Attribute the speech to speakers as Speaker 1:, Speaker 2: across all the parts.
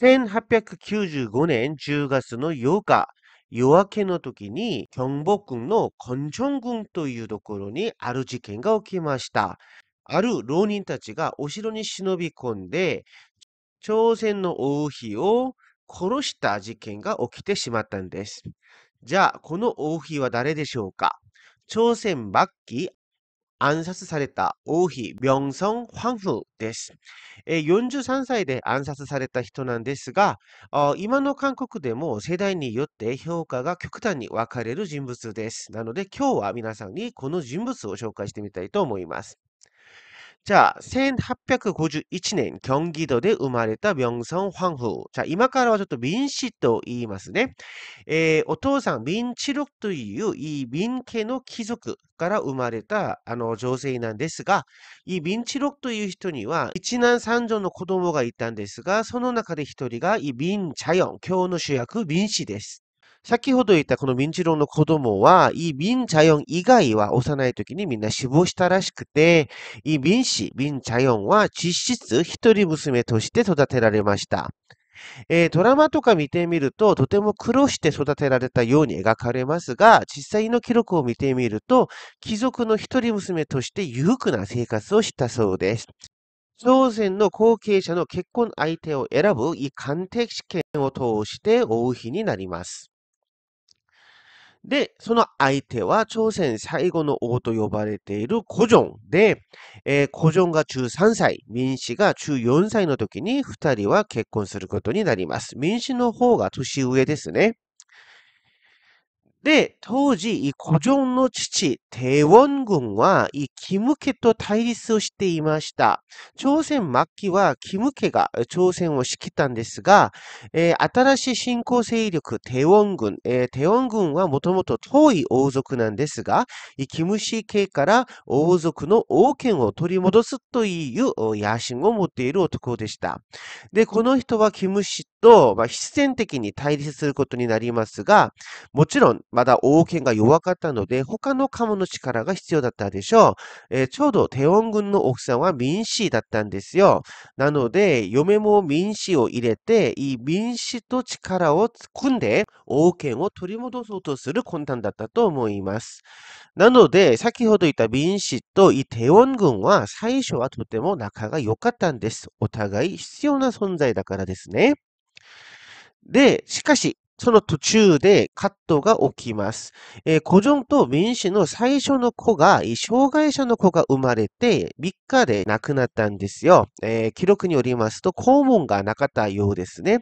Speaker 1: 1895年10月の8日、夜明けの時に京北軍の根천軍というところにある事件が起きました。ある浪人たちがお城に忍び込んで、朝鮮の王妃を殺した事件が起きてしまったんです。じゃあ、この王妃は誰でしょうか朝鮮末期暗殺された王妃ビョンソン・ファンフです。43歳で暗殺された人なんですが、今の韓国でも世代によって評価が極端に分かれる人物です。なので今日は皆さんにこの人物を紹介してみたいと思います。じゃ자1851年、경기도で生まれた明孫・황 후。 じゃ、今からはちょっと民氏と言いますね。えお父さん、民知六というい民家の貴族から生まれた、あの、女性なんですが、い民知六という人には、一男三女の子供がいたんですが、その中で一人が、い民茶四、今日の主役、民氏です。先ほど言ったこの民治郎の子供は、イ・ビン・チャヨン以外は幼い時にみんな死亡したらしくて、イ・ビン氏、ビン・チャヨンは実質一人娘として育てられました。えー、ドラマとか見てみると、とても苦労して育てられたように描かれますが、実際の記録を見てみると、貴族の一人娘として裕福な生活をしたそうです。朝鮮の後継者の結婚相手を選ぶ一鑑的試験を通して王妃になります。で、その相手は朝鮮最後の王と呼ばれている古城で、えー、古城が13歳、民氏が14歳の時に二人は結婚することになります。民氏の方が年上ですね。で、当時、古城の父、帝王軍は、キム家と対立をしていました。朝鮮末期は、キム家が朝鮮を仕切ったんですが、えー、新しい新興勢力、帝王軍、えー、帝王軍はもともと遠い王族なんですが、キム氏系から王族の王権を取り戻すという野心を持っている男でした。で、この人はキム氏と、まあ、必然的に対立することになりますが、もちろん、まだ王権が弱かったので、他の鴨の力が必要だったでしょう。えー、ちょうど、天王軍の奥さんは民主だったんですよ。なので、嫁も民主を入れて、いい民主と力を組んで、王権を取り戻そうとする魂胆だったと思います。なので、先ほど言った民主とイテウォン軍は最初はとても仲が良かったんです。お互い必要な存在だからですね。で、しかし、その途中でカットが起きます。えー、古城と民主の最初の子が、障害者の子が生まれて3日で亡くなったんですよ。えー、記録によりますと、肛門がなかったようですね。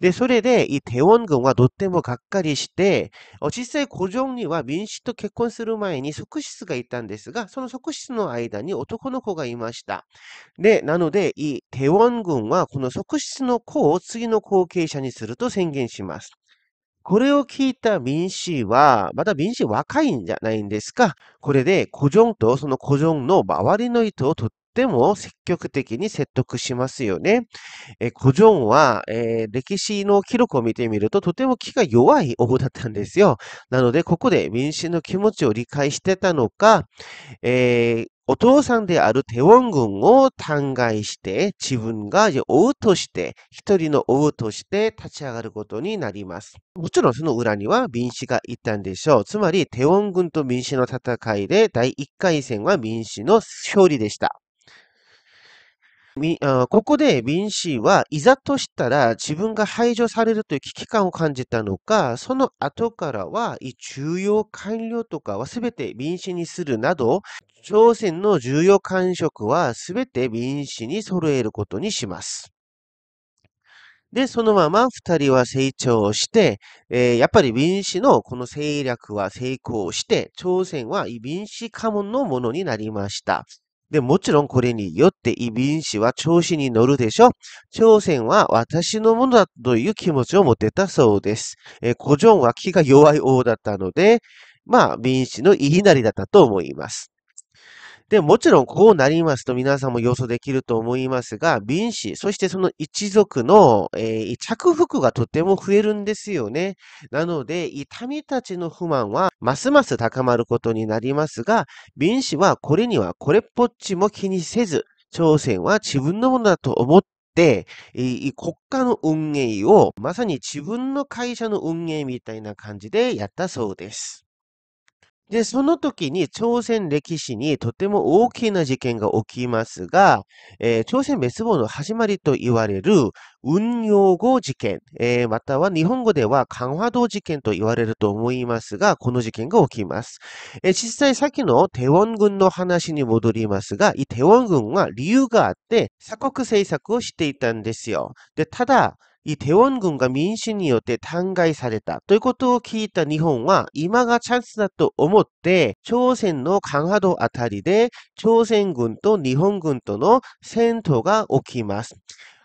Speaker 1: で、それで、イテウォン軍はとってもがっかりして、実際古城には民主と結婚する前に側室がいたんですが、その側室の間に男の子がいました。で、なので、イテウォン軍はこの側室の子を次の後継者にすると宣言します。これを聞いた民氏は、また民氏若いんじゃないんですか。これで、古城とその古城の周りの図をとっても積極的に説得しますよね。え古城は、えー、歴史の記録を見てみると、とても気が弱い王だったんですよ。なので、ここで民氏の気持ちを理解してたのか、えーお父さんであるテウォン軍を弾劾して、自分が王として、一人の王として立ち上がることになります。もちろんその裏には民主がいたんでしょう。つまり、テウォン軍と民主の戦いで、第1回戦は民主の勝利でした。ここでビンシーはいざとしたら自分が排除されるという危機感を感じたのか、その後からは重要官僚とかは全てビンシーにするなど、朝鮮の重要官職は全てビンシーに揃えることにします。で、そのまま二人は成長して、えー、やっぱり民主のこの政略は成功して、朝鮮は民主家紋のものになりました。で、もちろんこれによってビン子は調子に乗るでしょ。朝鮮は私のものだという気持ちを持てたそうです。えー、古ジョンは気が弱い王だったので、まあ、民子の言いなりだったと思います。で、もちろんこうなりますと皆さんも予想できると思いますが、敏子、そしてその一族の、えー、着服がとても増えるんですよね。なので、痛みたちの不満はますます高まることになりますが、敏子はこれにはこれっぽっちも気にせず、朝鮮は自分のものだと思って。で、国家の運営をまさに自分の会社の運営みたいな感じでやったそうです。で、その時に朝鮮歴史にとても大きな事件が起きますが、えー、朝鮮滅亡の始まりと言われる運用語事件、えー、または日本語では関和道事件と言われると思いますが、この事件が起きます。えー、実際さっきのテウ軍の話に戻りますが、いテ軍は理由があって鎖国政策をしていたんですよ。で、ただ、イテウォン軍が民主によって弾劾されたということを聞いた日本は今がチャンスだと思って朝鮮の강화도あたりで朝鮮軍と日本軍との戦闘が起きます。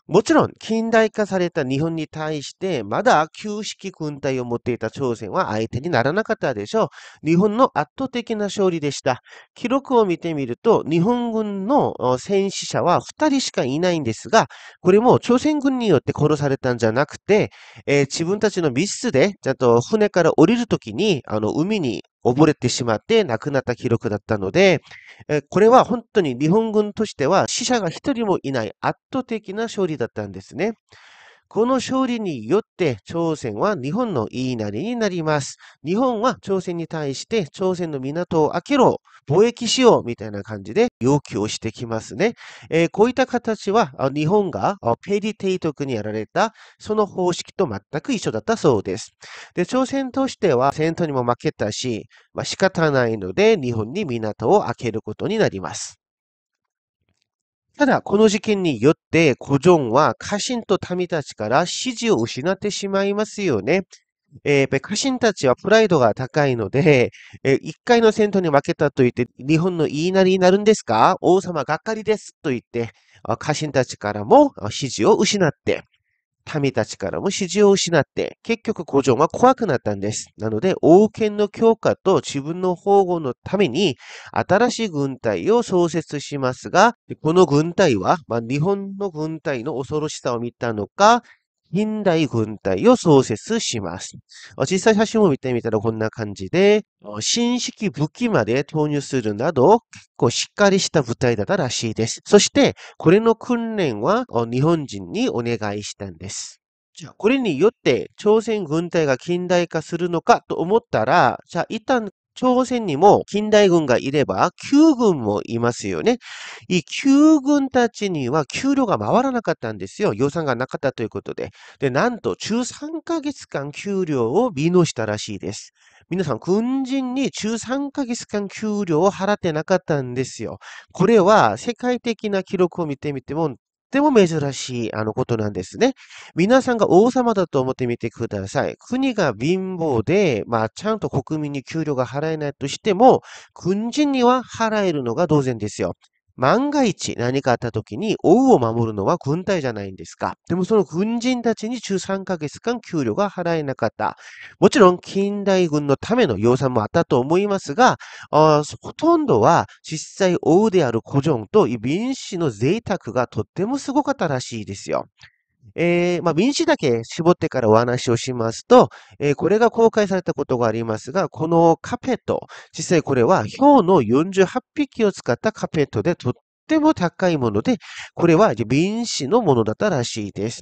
Speaker 1: もちろん、近代化された日本に対して、まだ旧式軍隊を持っていた朝鮮は相手にならなかったでしょう。日本の圧倒的な勝利でした。記録を見てみると、日本軍の戦死者は2人しかいないんですが、これも朝鮮軍によって殺されたんじゃなくて、えー、自分たちの密室で、ちゃんと船から降りるときに、あの、海に溺れてしまって亡くなった記録だったので、これは本当に日本軍としては死者が一人もいない圧倒的な勝利だったんですね。この勝利によって朝鮮は日本の言いなりになります。日本は朝鮮に対して朝鮮の港を開けろ、貿易しようみたいな感じで要求をしてきますね。えー、こういった形は日本がペリテト督にやられたその方式と全く一緒だったそうです。で、朝鮮としては戦闘にも負けたし、まあ、仕方ないので日本に港を開けることになります。ただ、この事件によって、古ジョンは家臣と民たちから支持を失ってしまいますよね。えー、家臣たちはプライドが高いので、えー、回の戦闘に負けたと言って、日本の言いなりになるんですか王様がっかりですと言って、家臣たちからも支持を失って、民たちからも支持を失って、結局古城は怖くなったんです。なので、王権の強化と自分の保護のために、新しい軍隊を創設しますが、この軍隊は、まあ、日本の軍隊の恐ろしさを見たのか、近代軍隊を創設します。実際写真を見てみたらこんな感じで、新式武器まで投入するなど、結構しっかりした部隊だったらしいです。そして、これの訓練は日本人にお願いしたんです。じゃあ、これによって朝鮮軍隊が近代化するのかと思ったら、じゃあ一旦朝鮮にも近代軍がいれば、旧軍もいますよね。い旧軍たちには給料が回らなかったんですよ。予算がなかったということで。で、なんと13ヶ月間給料を見直したらしいです。皆さん、軍人に13ヶ月間給料を払ってなかったんですよ。これは世界的な記録を見てみてもっても珍しいあのことなんですね。皆さんが王様だと思ってみてください。国が貧乏で、まあ、ちゃんと国民に給料が払えないとしても、軍人には払えるのが当然ですよ。万が一何かあった時に王を守るのは軍隊じゃないんですか。でもその軍人たちに中3ヶ月間給料が払えなかった。もちろん近代軍のための要蚕もあったと思いますが、ほとんどは実際王である古城とイビンの贅沢がとってもすごかったらしいですよ。えー、まあ、民主だけ絞ってからお話をしますと、えー、これが公開されたことがありますが、このカペット、実際これは、ヒョウの48匹を使ったカペットでとっても高いもので、これは民主のものだったらしいです。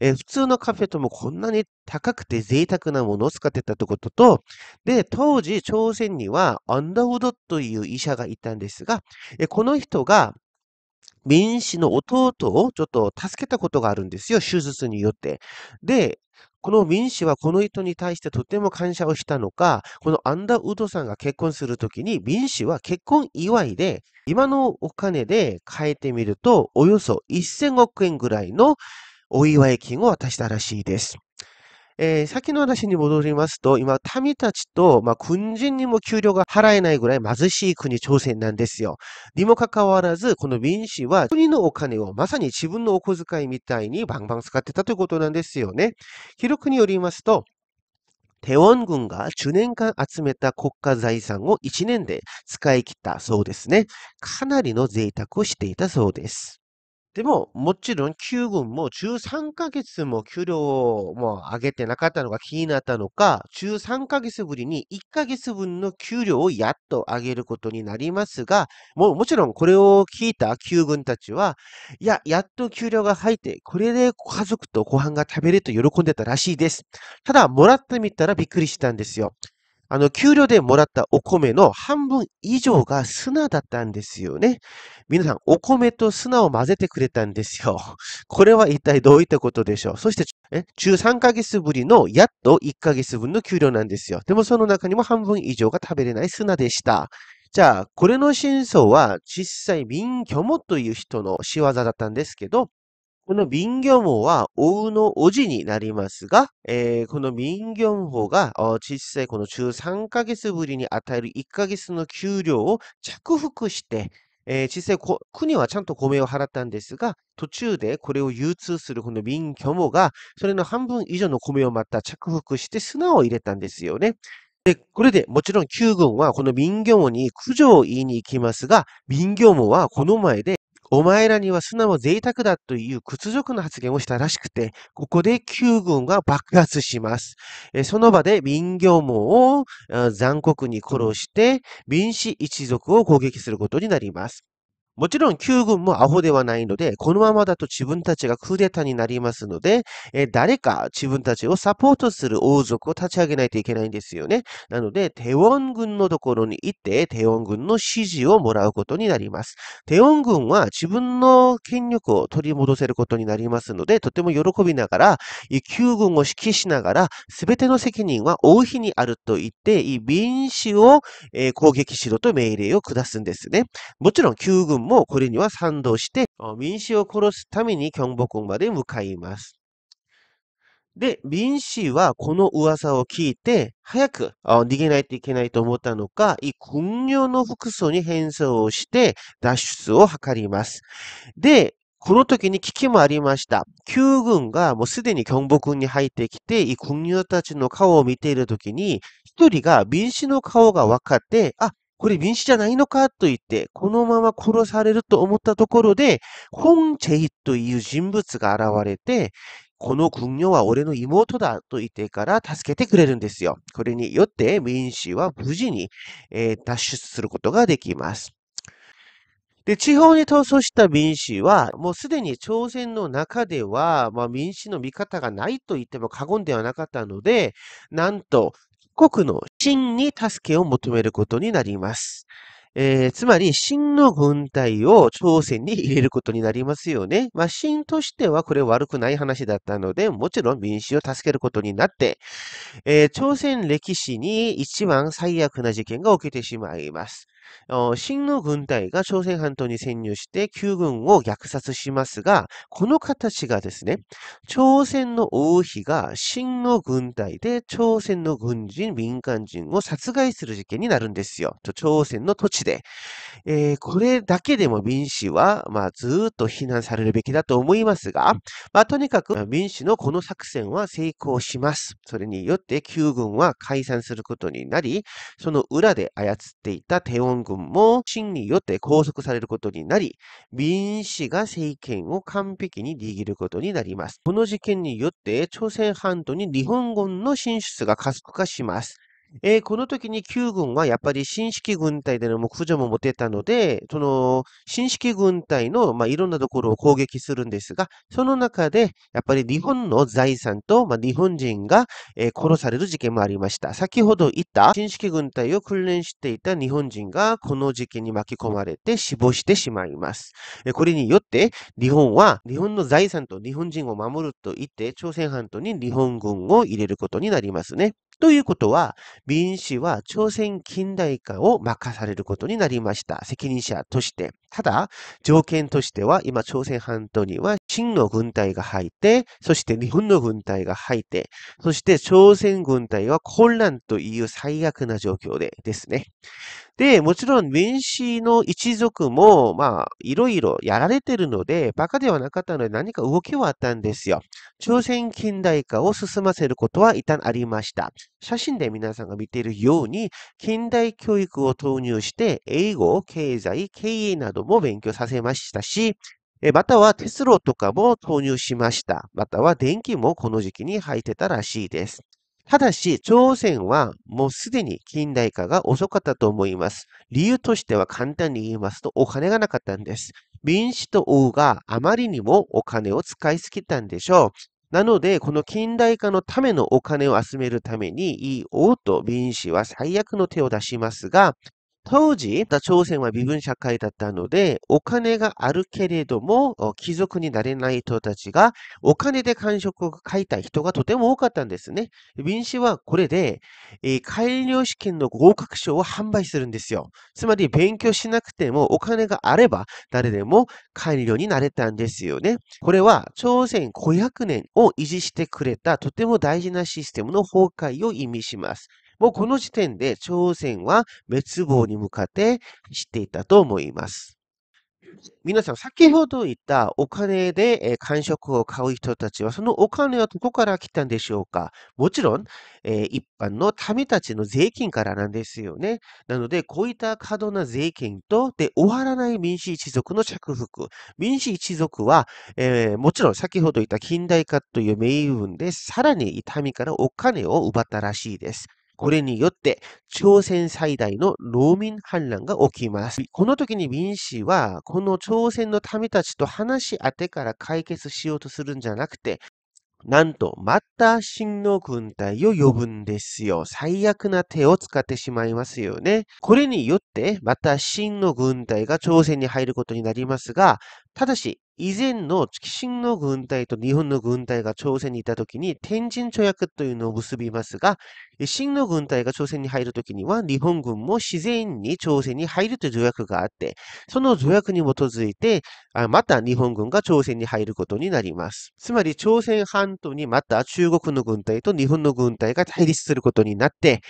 Speaker 1: えー、普通のカペットもこんなに高くて贅沢なものを使ってたってことと、で、当時、朝鮮にはアンダウドという医者がいたんですが、えこの人が、民氏の弟をちょっと助けたことがあるんですよ、手術によって。で、この民氏はこの人に対してとても感謝をしたのか、このアンダーウッドさんが結婚するときに、民氏は結婚祝いで、今のお金で変えてみると、およそ1000億円ぐらいのお祝い金を渡したらしいです。えー、先の話に戻りますと、今、民たちと、まあ、軍人にも給料が払えないぐらい貧しい国、朝鮮なんですよ。にもかかわらず、この民氏は、国のお金をまさに自分のお小遣いみたいにバンバン使ってたということなんですよね。記録によりますと、テウォン軍が10年間集めた国家財産を1年で使い切ったそうですね。かなりの贅沢をしていたそうです。でも、もちろん9軍も13ヶ月も給料をもう上げてなかったのが気になったのか、13ヶ月ぶりに1ヶ月分の給料をやっと上げることになりますが、もうもちろんこれを聞いた9軍たちは、いや、やっと給料が入って、これで家族とご飯が食べれると喜んでたらしいです。ただ、もらってみたらびっくりしたんですよ。あの、給料でもらったお米の半分以上が砂だったんですよね。皆さん、お米と砂を混ぜてくれたんですよ。これは一体どういったことでしょう。そして、え、13ヶ月ぶりのやっと1ヶ月分の給料なんですよ。でもその中にも半分以上が食べれない砂でした。じゃあ、これの真相は実際、民居もという人の仕業だったんですけど、この民業網は、おうのおじになりますが、えー、この民業網が、小さいこの中3ヶ月ぶりに与える1ヶ月の給料を着服して、えー、小さい国はちゃんと米を払ったんですが、途中でこれを流通するこの民業網が、それの半分以上の米をまた着服して砂を入れたんですよね。で、これでもちろん旧軍はこの民業に駆除を言いに行きますが、民業はこの前でお前らには素直贅沢だという屈辱の発言をしたらしくて、ここで旧軍が爆発します。えその場で民業網を残酷に殺して、民主一族を攻撃することになります。もちろん旧軍もアホではないので、このままだと自分たちがクーデターになりますので、え誰か自分たちをサポートする王族を立ち上げないといけないんですよね。なので、テウォン軍のところに行って、テウォン軍の指示をもらうことになります。テウォン軍は自分の権力を取り戻せることになりますので、とても喜びながら、旧軍を指揮しながら、すべての責任は王妃にあると言って、民主を、攻撃しろと命令を下すんですね。もちろん、旧軍もこれには賛同して、民衆を殺すためにキョまで向かいます。で、民衆はこの噂を聞いて、早く逃げないといけないと思ったのか、い軍用の服装に変装をして、脱出を図ります。で、この時に危機もありました。旧軍がもうすでに京北に入ってきて、軍用たちの顔を見ている時に、一人が民衆の顔が分かって、あ、これ民主じゃないのかと言って、このまま殺されると思ったところで、ホン・チェイという人物が現れて、この軍女は俺の妹だと言ってから助けてくれるんですよ。これによって民主は無事に、えー、脱出することができます。で、地方に逃走した民主は、もうすでに朝鮮の中では、まあ民主の味方がないと言っても過言ではなかったので、なんと国の真に助けを求めることになります。えー、つまり、真の軍隊を朝鮮に入れることになりますよね。まあ、としてはこれ悪くない話だったので、もちろん民衆を助けることになって、えー、朝鮮歴史に一番最悪な事件が起きてしまいます。真の軍隊が朝鮮半島に潜入して旧軍を虐殺しますが、この形がですね、朝鮮の王妃が真の軍隊で朝鮮の軍人、民間人を殺害する事件になるんですよ。朝鮮の土地で。で、えー、これだけでも民主は、まあ、ずっと非難されるべきだと思いますが、まあ、とにかく民主のこの作戦は成功します。それによって旧軍は解散することになり、その裏で操っていた低音軍も、真によって拘束されることになり、民主が政権を完璧に握ることになります。この事件によって、朝鮮半島に日本軍の進出が加速化します。えー、この時に旧軍はやっぱり新式軍隊での目標も持てたので、その新式軍隊の、まあ、いろんなところを攻撃するんですが、その中でやっぱり日本の財産と、まあ、日本人が、えー、殺される事件もありました。先ほど言った新式軍隊を訓練していた日本人がこの事件に巻き込まれて死亡してしまいます。えー、これによって日本は日本の財産と日本人を守ると言って朝鮮半島に日本軍を入れることになりますね。ということは、民氏は朝鮮近代化を任されることになりました。責任者として。ただ、条件としては、今、朝鮮半島には、真の軍隊が入って、そして日本の軍隊が入って、そして朝鮮軍隊は混乱という最悪な状況でですね。で、もちろん、民ーの一族も、まあ、いろいろやられてるので、バカではなかったので、何か動きはあったんですよ。朝鮮近代化を進ませることは一旦ありました。写真で皆さんが見ているように、近代教育を投入して、英語、経済、経営なども勉強させましたし、または鉄路とかも投入しました。または電気もこの時期に入ってたらしいです。ただし、朝鮮はもうすでに近代化が遅かったと思います。理由としては簡単に言いますとお金がなかったんです。民主と王があまりにもお金を使いすぎたんでしょう。なので、この近代化のためのお金を集めるために、王と民主は最悪の手を出しますが、当時、北朝鮮は身分社会だったので、お金があるけれども、貴族になれない人たちが、お金で官職を書いた人がとても多かったんですね。民氏はこれで、えー、改良試験の合格証を販売するんですよ。つまり、勉強しなくてもお金があれば、誰でも改良になれたんですよね。これは、朝鮮500年を維持してくれたとても大事なシステムの崩壊を意味します。もうこの時点で朝鮮は滅亡に向かって走っていたと思います。皆さん、先ほど言ったお金で感触を買う人たちは、そのお金はどこから来たんでしょうかもちろん、え一般の民たちの税金からなんですよね。なので、こういった過度な税金と、で、終わらない民主一族の着服。民主一族は、えー、もちろん先ほど言った近代化という名分で、さらに痛みからお金を奪ったらしいです。これによって、朝鮮最大の農民反乱が起きます。この時に民氏は、この朝鮮の民たちと話し当てから解決しようとするんじゃなくて、なんと、また真の軍隊を呼ぶんですよ。最悪な手を使ってしまいますよね。これによって、また真の軍隊が朝鮮に入ることになりますが、ただし、以前の月神の軍隊と日本の軍隊が朝鮮にいた時に天神条約というのを結びますが、清の軍隊が朝鮮に入る時には日本軍も自然に朝鮮に入るという条約があって、その条約に基づいて、また日本軍が朝鮮に入ることになります。つまり朝鮮半島にまた中国の軍隊と日本の軍隊が対立することになって、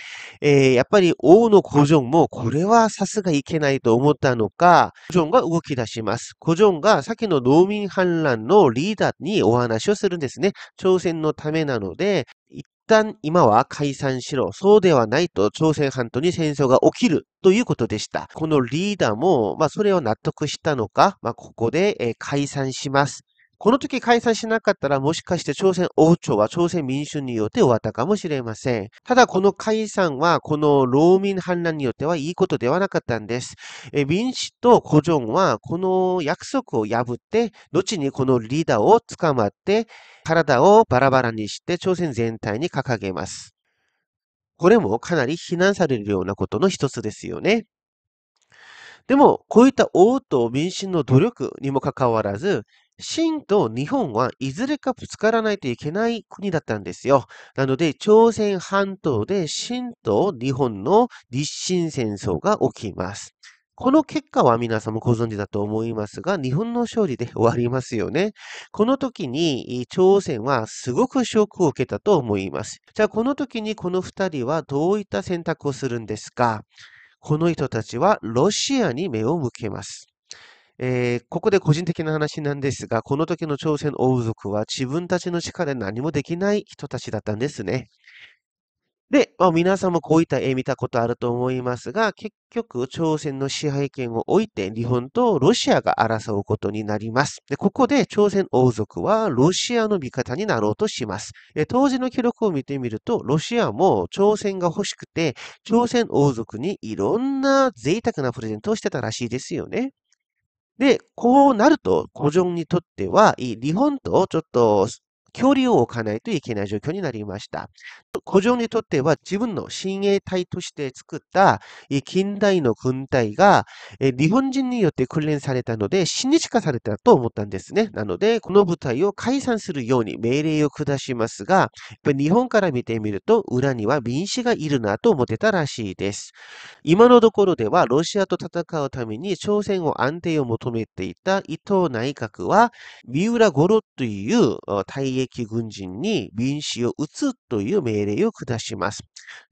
Speaker 1: えー、やっぱり王の古城もこれはさすがいけないと思ったのか、古城が動き出します。古城がっ先の農民反乱のリーダーにお話をするんですね。朝鮮のためなので、一旦今は解散しろ。そうではないと朝鮮半島に戦争が起きるということでした。このリーダーも、まあ、それを納得したのか、まあ、ここで、え解散します。この時開催しなかったらもしかして朝鮮王朝は朝鮮民主によって終わったかもしれません。ただこの解散はこの労民反乱によってはいいことではなかったんです。え民主と古城はこの約束を破って、後にこのリーダーを捕まって、体をバラバラにして朝鮮全体に掲げます。これもかなり非難されるようなことの一つですよね。でも、こういった王と民進の努力にもかかわらず、清と日本はいずれかぶつからないといけない国だったんですよ。なので、朝鮮半島で清と日本の日清戦争が起きます。この結果は皆さんもご存知だと思いますが、日本の勝利で終わりますよね。この時に朝鮮はすごくショックを受けたと思います。じゃあこの時にこの二人はどういった選択をするんですかこの人たちはロシアに目を向けます。えー、ここで個人的な話なんですが、この時の朝鮮王族は自分たちの力で何もできない人たちだったんですね。で、まあ、皆さんもこういった絵見たことあると思いますが、結局、朝鮮の支配権を置いて、日本とロシアが争うことになります。で、ここで朝鮮王族はロシアの味方になろうとします。え当時の記録を見てみると、ロシアも朝鮮が欲しくて、朝鮮王族にいろんな贅沢なプレゼントをしてたらしいですよね。で、こうなると、古城にとっては、日本とちょっと距離を置かないといけない状況になりました。古城にとっては自分の親衛隊として作った近代の軍隊が日本人によって訓練されたので親日化されたと思ったんですね。なので、この部隊を解散するように命令を下しますが、日本から見てみると裏には民主がいるなと思ってたらしいです。今のところではロシアと戦うために朝鮮を安定を求めていた伊藤内閣は三浦五郎という退役軍人に民主を打つという命令を下します。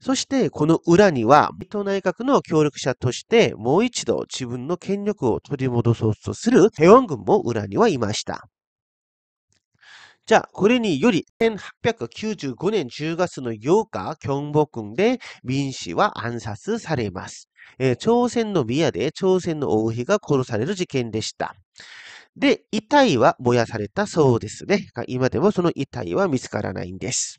Speaker 1: そして、この裏には、伊内閣の協力者として、もう一度自分の権力を取り戻そうとする平安軍も裏にはいました。じゃあ、これにより、1895年10月の8日、京北軍で民主は暗殺されます。え朝鮮の宮で朝鮮の王妃が殺される事件でした。で、遺体は燃やされたそうですね。今でもその遺体は見つからないんです。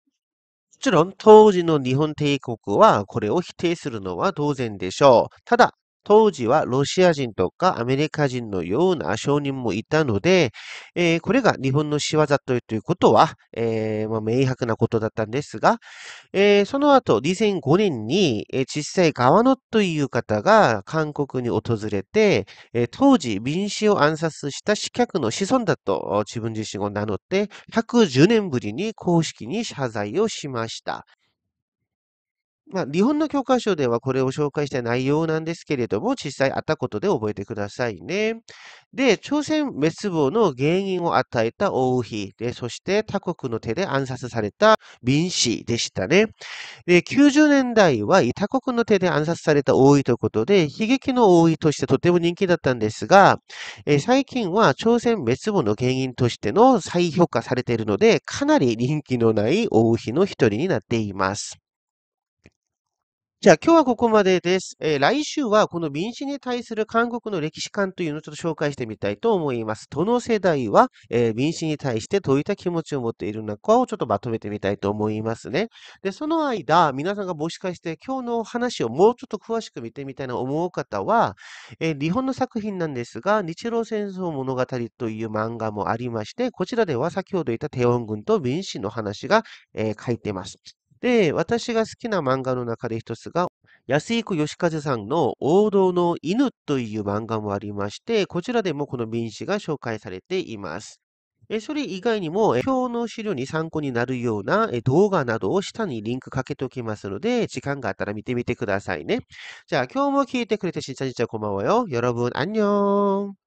Speaker 1: もちろん当時の日本帝国はこれを否定するのは当然でしょう。ただ、当時はロシア人とかアメリカ人のような商人もいたので、えー、これが日本の仕業ということは、えー、まあ、明白なことだったんですが、えー、その後2005年に、え小さい川野という方が韓国に訪れて、え当時民主を暗殺した死客の子孫だと自分自身を名乗って、110年ぶりに公式に謝罪をしました。まあ、日本の教科書ではこれを紹介した内容なんですけれども、実際あったことで覚えてくださいね。で、朝鮮滅亡の原因を与えた王妃で、そして他国の手で暗殺された民氏でしたね。で、90年代は他国の手で暗殺された王妃ということで、悲劇の王妃としてとても人気だったんですが、え最近は朝鮮滅亡の原因としての再評価されているので、かなり人気のない王妃の一人になっています。じゃあ今日はここまでです。えー、来週はこの民主に対する韓国の歴史観というのをちょっと紹介してみたいと思います。どの世代は、えー、民主に対してどういった気持ちを持っているのかをちょっとまとめてみたいと思いますね。で、その間、皆さんがもしかして今日の話をもうちょっと詳しく見てみたいな思う方は、えー、日本の作品なんですが、日露戦争物語という漫画もありまして、こちらでは先ほど言ったテオン軍と民主の話が、え書いてます。で、私が好きな漫画の中で一つが、安井義和さんの王道の犬という漫画もありまして、こちらでもこの民詩が紹介されています。それ以外にも、今日の資料に参考になるような動画などを下にリンクかけておきますので、時間があったら見てみてくださいね。じゃあ今日も聞いてくれて、しんちゃんちゃんこんばんはよ。여러분ーん。